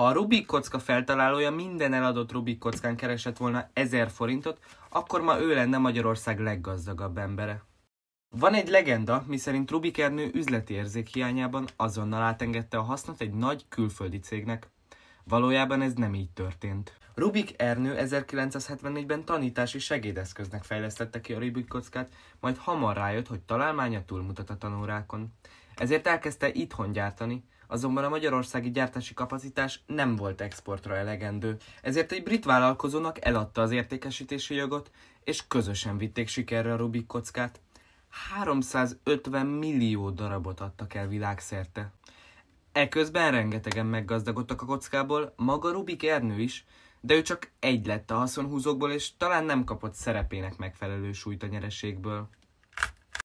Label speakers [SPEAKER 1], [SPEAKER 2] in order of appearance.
[SPEAKER 1] Ha a Rubik kocka feltalálója minden eladott Rubik kockán keresett volna 1000 forintot, akkor ma ő lenne Magyarország leggazdagabb embere. Van egy legenda, miszerint Rubik Ernő üzleti érzék hiányában azonnal átengedte a hasznot egy nagy külföldi cégnek, Valójában ez nem így történt. Rubik Ernő 1974-ben tanítási segédeszköznek fejlesztette ki a Rubik kockát, majd hamar rájött, hogy találmánya túlmutat a tanórákon. Ezért elkezdte itthon gyártani, azonban a magyarországi gyártási kapacitás nem volt exportra elegendő. Ezért egy brit vállalkozónak eladta az értékesítési jogot, és közösen vitték sikerre a Rubik kockát. 350 millió darabot adtak el világszerte. Eközben rengetegen meggazdagodtak a kockából, maga Rubik Ernő is, de ő csak egy lett a haszonhúzókból, és talán nem kapott szerepének
[SPEAKER 2] megfelelő súlyt a nyereségből.